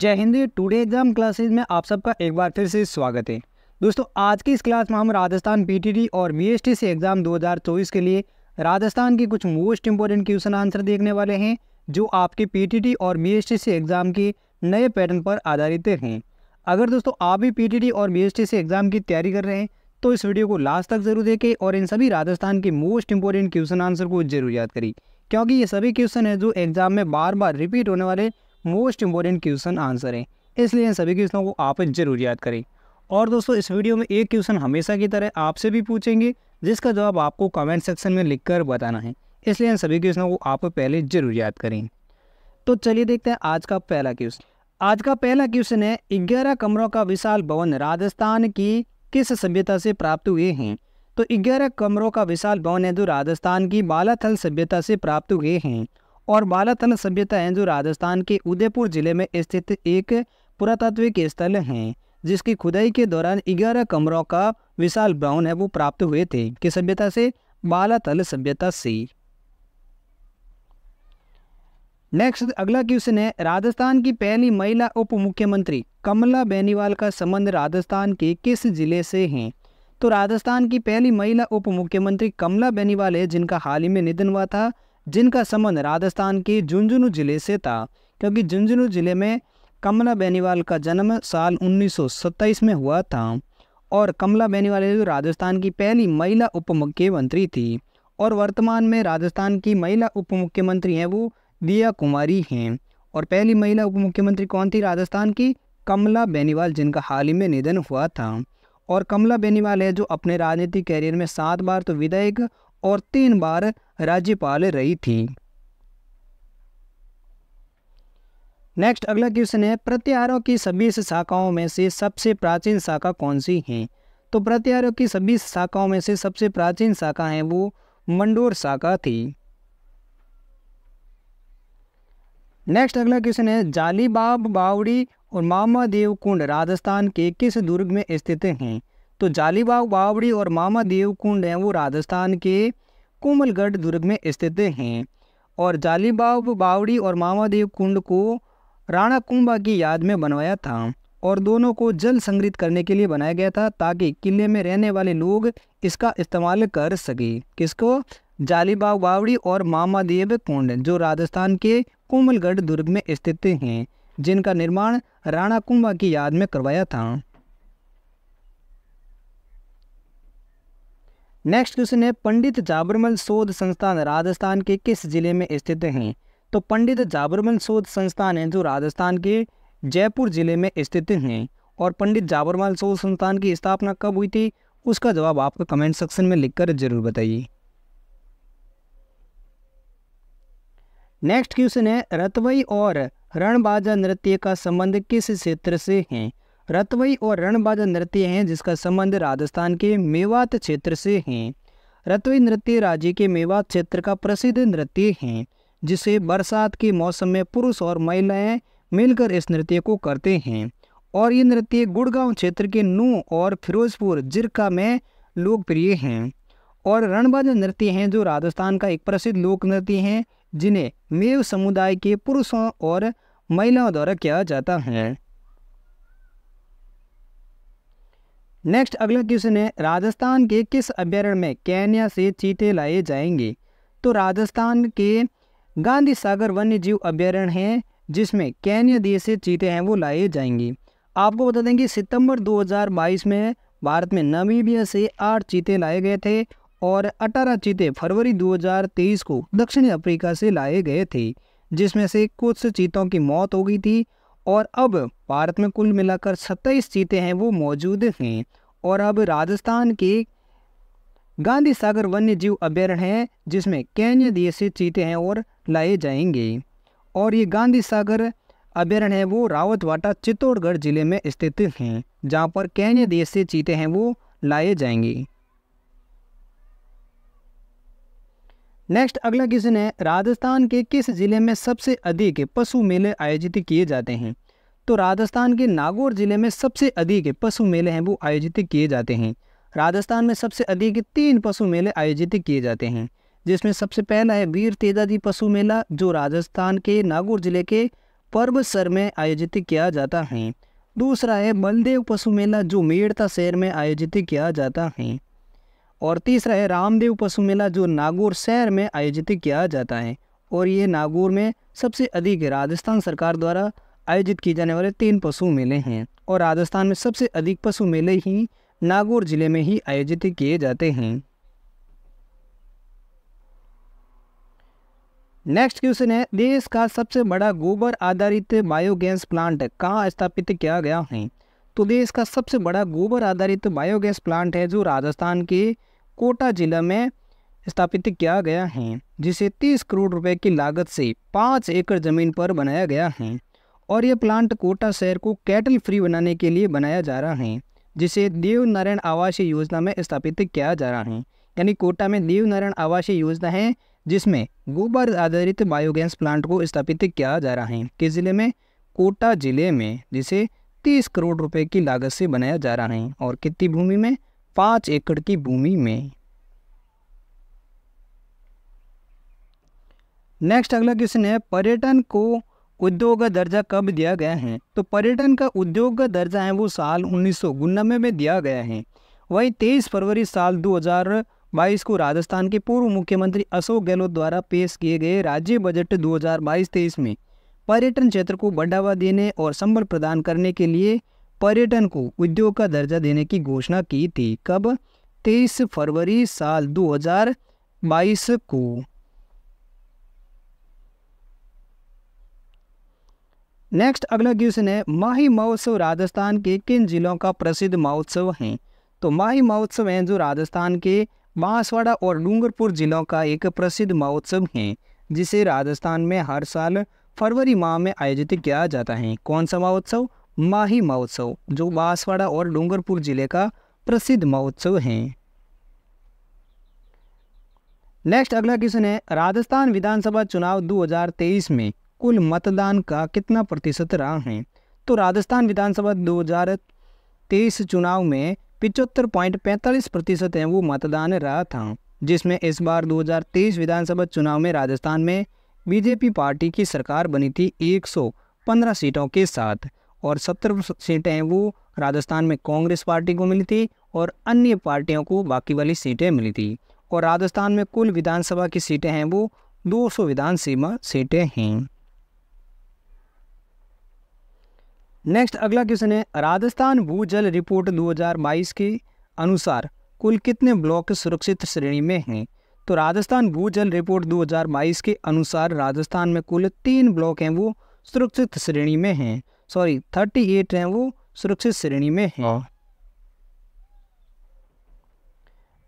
जय Hind today exam classes में आप सबका एक बार फिर से स्वागत है दोस्तों आज की इस क्लास में हम राजस्थान पीटीटी और बीएसटी से एग्ज़ाम 2024 के लिए राजस्थान के कुछ मोस्ट इंपॉर्टेंट क्वेश्चन आंसर देखने वाले हैं जो आपके पीटीटी और बीएसटी से एग्ज़ाम के नए पैटर्न पर आधारित हैं अगर दोस्तों आप भी पी और बीएसटी से एग्ज़ाम की तैयारी कर रहे हैं तो इस वीडियो को लास्ट तक जरूर देखें और इन सभी राजस्थान के मोस्ट इंपॉर्टेंट क्वेश्चन आंसर को जरूर याद करें क्योंकि ये सभी क्वेश्चन है जो एग्ज़ाम में बार बार रिपीट होने वाले मोस्ट इंपॉर्टेंट क्वेश्चन आंसर है इसलिए इन सभी क्वेश्चनों को आप जरूर याद करें और दोस्तों इस वीडियो में एक क्वेश्चन हमेशा की तरह आपसे भी पूछेंगे जिसका जवाब आपको कमेंट सेक्शन में लिखकर बताना है इसलिए इन सभी क्वेश्चनों को आप पहले जरूर याद करें तो चलिए देखते हैं आज का पहला क्वेश्चन आज का पहला क्वेश्चन है ग्यारह कमरों का विशाल भवन राजस्थान की किस सभ्यता से प्राप्त हुए हैं तो ग्यारह कमरों का विशाल भवन है जो राजस्थान की बालाथल सभ्यता से प्राप्त हुए हैं और बालातन सभ्यता है जो राजस्थान के उदयपुर जिले में स्थित एक पुरातात्विक स्थल है जिसकी खुदाई के दौरान ग्यारह कमरों का विशाल ब्राउन है वो प्राप्त हुए थे किस सभ्यता से बालातल सभ्यता से नेक्स्ट अगला क्वेश्चन है राजस्थान की पहली महिला उप मुख्यमंत्री कमला बेनीवाल का संबंध राजस्थान के किस जिले से है तो राजस्थान की पहली महिला उप मुख्यमंत्री कमला बेनीवाल है जिनका हाल ही में निधन हुआ था जिनका संबंध राजस्थान के झुंझुनू जिले से था क्योंकि झुंझुनू जिले में कमला बेनीवाल का जन्म साल 1927 में हुआ था और कमला बेनीवाल जो राजस्थान की पहली महिला उप मुख्यमंत्री थी और वर्तमान में राजस्थान की महिला उप मुख्यमंत्री हैं वो दिया कुमारी हैं और पहली महिला उप मुख्यमंत्री कौन थी राजस्थान की कमला बेनीवाल जिनका हाल ही में निधन हुआ था और कमला बेनीवाल है जो अपने राजनीतिक कैरियर में सात बार तो विधायक और तीन बार राज्यपाल रही थी नेक्स्ट अगला क्वेश्चन है प्रत्यारों की सभी शाखाओं में से सबसे प्राचीन शाखा कौन सी है तो प्रत्यारों की सभी शाखाओं में से सबसे प्राचीन शाखा है वो मंडोर शाखा थी नेक्स्ट अगला क्वेश्चन है जालीबाब बावड़ी और मामा देव कुंड राजस्थान के किस दुर्ग में स्थित हैं तो जालीबाग बावड़ी और मामा देव कुंड हैं वो राजस्थान के कोमलगढ़ दुर्ग में स्थित हैं और जालीबाग बावड़ी और मामा देव कुंड को राणा कुंभा की याद में बनवाया था और दोनों को जल संग्रहित करने के लिए बनाया गया था ताकि किले में रहने वाले लोग इसका इस्तेमाल कर सकें किसको जालीबाग बावड़ी और मामा देव कुंड जो राजस्थान के कोमलगढ़ दुर्ग में स्थित हैं जिनका निर्माण राणा कुंभा की याद में करवाया था नेक्स्ट क्वेश्चन है पंडित जाबरमल शोध संस्थान राजस्थान के किस जिले में स्थित हैं तो पंडित जाबरमल शोध संस्थान है जो राजस्थान के जयपुर जिले में स्थित हैं और पंडित जाबरमल शोध संस्थान की स्थापना कब हुई थी उसका जवाब आपको कमेंट सेक्शन में लिखकर जरूर बताइए नेक्स्ट क्वेश्चन है रतवई और रणबाजा नृत्य का संबंध किस क्षेत्र से है रतवई और रणबाजा नृत्य हैं जिसका संबंध राजस्थान के मेवात क्षेत्र से हैं रतवई नृत्य राज्य के मेवात क्षेत्र का प्रसिद्ध नृत्य है जिसे बरसात के मौसम में पुरुष और महिलाएं मिलकर इस नृत्य को करते हैं और ये नृत्य गुड़गांव क्षेत्र के नू और फिरोजपुर जिरका में लोकप्रिय हैं और रणबाजा नृत्य हैं जो राजस्थान का एक प्रसिद्ध लोक नृत्य हैं जिन्हें मेव समुदाय के पुरुषों और महिलाओं द्वारा किया जाता है नेक्स्ट अगला क्वेश्चन है राजस्थान के किस अभ्यारण्य में कैनिया से चीते लाए जाएंगे तो राजस्थान के गांधी सागर वन्य जीव अभ्यारण्य है जिसमें कैनिया देश से चीते हैं वो लाए जाएंगे आपको बता दें कि सितंबर 2022 में भारत में नमीबिया से आठ चीते लाए गए थे और अठारह चीते फरवरी 2023 को दक्षिण अफ्रीका से लाए गए थे जिसमें से कुछ चीतों की मौत हो गई थी और अब भारत में कुल मिलाकर सत्ताईस सीटें हैं वो मौजूद हैं और अब राजस्थान के गांधी सागर वन्य जीव अभ्यारण्य है जिसमें कैन्य देश से चीते हैं और लाए जाएंगे और ये गांधी सागर अभ्यारण्य है वो रावतवाटा चित्तौड़गढ़ जिले में स्थित हैं जहाँ पर कैन्य देश से चीते हैं वो लाए जाएंगे नेक्स्ट अगला क्वेश्चन है राजस्थान के किस जिले में सबसे अधिक पशु मेले आयोजित किए जाते हैं तो राजस्थान के नागौर जिले में सबसे अधिक पशु मेले हैं वो आयोजित किए जाते हैं राजस्थान में सबसे अधिक तीन पशु मेले आयोजित किए जाते हैं जिसमें सबसे पहला है वीर तेजाजी पशु मेला जो राजस्थान के नागौर जिले के पर्वसर में आयोजित किया जाता है दूसरा है बलदेव पशु मेला जो मेड़ता शहर में आयोजित किया जाता है और तीसरा है रामदेव पशु मेला जो नागौर शहर में आयोजित किया जाता है और ये नागौर में सबसे अधिक राजस्थान सरकार द्वारा आयोजित किए जाने वाले तीन पशु मेले हैं और राजस्थान में सबसे अधिक पशु मेले ही नागौर जिले में ही आयोजित किए जाते हैं नेक्स्ट क्वेश्चन है देश का सबसे बड़ा गोबर आधारित बायोगैस प्लांट कहाँ स्थापित किया गया है तो देश का सबसे बड़ा गोबर आधारित तो बायोगैस प्लांट है जो राजस्थान के कोटा जिला में स्थापित किया गया है जिसे 30 करोड़ रुपए की लागत से पाँच एकड़ ज़मीन पर बनाया गया है और यह प्लांट कोटा शहर को कैटल फ्री बनाने के लिए बनाया जा रहा है जिसे देव नारायण आवासीय योजना में स्थापित किया जा रहा है यानी कोटा में देव नारायण आवासीय योजना है जिसमें गोबर आधारित बायोगैस प्लांट को स्थापित किया जा रहा है किस ज़िले में कोटा ज़िले में जिसे तीस करोड़ रुपए की लागत से बनाया जा रहा है और कितनी भूमि में पाँच एकड़ की भूमि में नेक्स्ट अगला क्वेश्चन है पर्यटन को उद्योग का दर्जा कब दिया गया है तो पर्यटन का उद्योग का दर्जा है वो साल उन्नीस में दिया गया है वही तेईस फरवरी साल दो बाईस को राजस्थान के पूर्व मुख्यमंत्री अशोक गहलोत द्वारा पेश किए गए राज्य बजट 2022-23 में पर्यटन क्षेत्र को बढ़ावा देने और संबल प्रदान करने के लिए पर्यटन को उद्योग का दर्जा देने की घोषणा की थी कब 23 फरवरी साल 2022 को नेक्स्ट अगला क्वेश्चन है माही महोत्सव राजस्थान के किन जिलों का प्रसिद्ध महोत्सव है तो माही महोत्सव है जो राजस्थान के बांसवाड़ा और डूंगरपुर जिलों का एक प्रसिद्ध महोत्सव है जिसे राजस्थान में हर साल फरवरी माह में आयोजित किया जाता है कौन सा महोत्सव माही महोत्सव जो बांसवाड़ा और डूंगरपुर जिले का प्रसिद्ध महोत्सव है नेक्स्ट अगला क्वेश्चन है राजस्थान विधानसभा चुनाव 2023 में कुल मतदान का कितना प्रतिशत रहा है तो राजस्थान विधानसभा 2023 चुनाव में पिचहत्तर पॉइंट पैंतालीस प्रतिशत है वो मतदान रहा था जिसमें इस बार 2023 विधानसभा चुनाव में राजस्थान में बीजेपी पार्टी की सरकार बनी थी 115 सीटों के साथ और 70 सीटें हैं वो राजस्थान में कांग्रेस पार्टी को मिली थी और अन्य पार्टियों को बाकी वाली सीटें मिली थी और राजस्थान में कुल विधानसभा की सीटें हैं वो 200 विधानसभा सीटें हैं नेक्स्ट अगला क्वेश्चन है राजस्थान भूजल रिपोर्ट 2022 के अनुसार कुल कितने ब्लॉक सुरक्षित श्रेणी में हैं तो राजस्थान भूजल रिपोर्ट 2022 के अनुसार राजस्थान में कुल तीन ब्लॉक हैं वो सुरक्षित श्रेणी में हैं सॉरी 38 हैं वो सुरक्षित श्रेणी में हैं हाँ।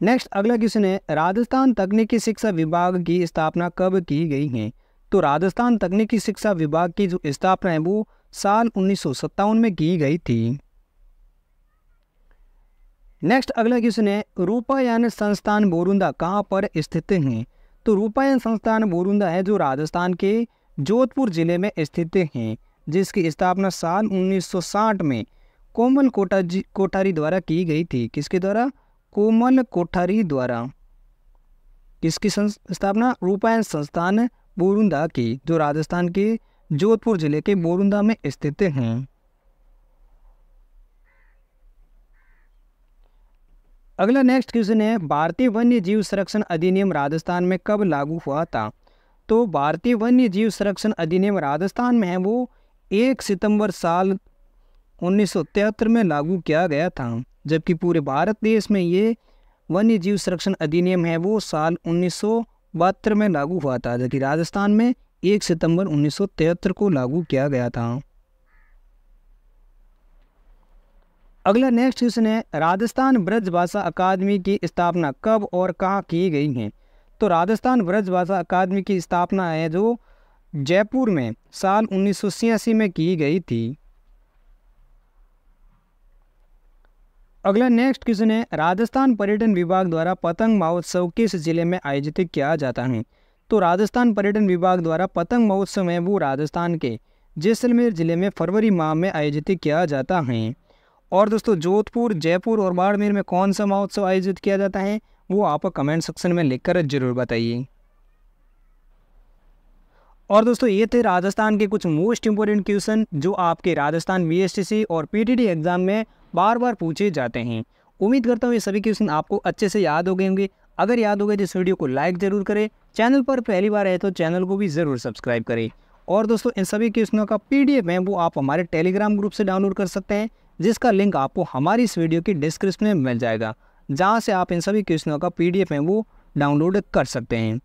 नेक्स्ट अगला क्वेश्चन है राजस्थान तकनीकी शिक्षा विभाग की स्थापना कब की गई है तो राजस्थान तकनीकी शिक्षा विभाग की जो स्थापना है वो साल उन्नीस में की गई थी नेक्स्ट अगला क्वेश्चन है रूपायन संस्थान बोरुंदा कहाँ पर स्थित हैं तो रूपायन संस्थान बोरुंदा है जो राजस्थान के जोधपुर जिले में स्थित हैं जिसकी स्थापना साल 1960 में कोमल कोटा जी कोठारी द्वारा की गई थी किसके द्वारा कोमल कोठारी द्वारा किसकी स्थापना रूपायन संस्थान बोरुंदा की जो राजस्थान के जोधपुर जिले के बोरुंदा में स्थित हैं अगला नेक्स्ट क्वेश्चन है भारतीय वन्य जीव संरक्षण अधिनियम राजस्थान में कब लागू हुआ था तो भारतीय वन्य जीव संरक्षण अधिनियम राजस्थान में है वो एक सितंबर साल उन्नीस में लागू किया गया था जबकि पूरे भारत देश में ये वन्य जीव संरक्षण अधिनियम है वो साल उन्नीस में लागू हुआ था जबकि राजस्थान में एक सितंबर उन्नीस को लागू किया गया था अगला नेक्स्ट क्वेश्चन है राजस्थान ब्रजभाषा अकादमी की स्थापना कब और कहाँ की गई है तो राजस्थान ब्रजभाषा अकादमी की स्थापना है जो जयपुर में साल उन्नीस में की गई थी अगला नेक्स्ट क्वेश्चन है राजस्थान पर्यटन विभाग द्वारा पतंग महोत्सव किस जिले में आयोजित किया जाता है तो राजस्थान पर्यटन विभाग द्वारा पतंग महोत्सव है वो राजस्थान के जैसलमेर जिले में फरवरी माह में आयोजित किया जाता है और दोस्तों जोधपुर जयपुर और बाड़मेर में कौन सा महोत्सव आयोजित किया जाता है वो आप कमेंट सेक्शन में लिखकर ज़रूर बताइए और दोस्तों ये थे राजस्थान के कुछ मोस्ट इंपॉर्टेंट क्वेश्चन जो आपके राजस्थान बी और पी एग्ज़ाम में बार बार पूछे जाते हैं उम्मीद करता हूँ ये सभी क्वेश्चन आपको अच्छे से याद हो गए होंगे अगर याद हो गए तो इस वीडियो को लाइक ज़रूर करें चैनल पर पहली बार है तो चैनल को भी ज़रूर सब्सक्राइब करें और दोस्तों इन सभी क्वेश्चनों का पीडीएफ है वो आप हमारे टेलीग्राम ग्रुप से डाउनलोड कर सकते हैं जिसका लिंक आपको हमारी इस वीडियो की डिस्क्रिप्शन में मिल जाएगा जहाँ से आप इन सभी क्वेश्चनों का पी डी वो डाउनलोड कर सकते हैं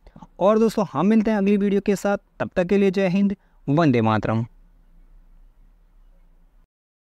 और दोस्तों हम मिलते हैं अगली वीडियो के साथ तब तक के लिए जय हिंद वंदे मातरम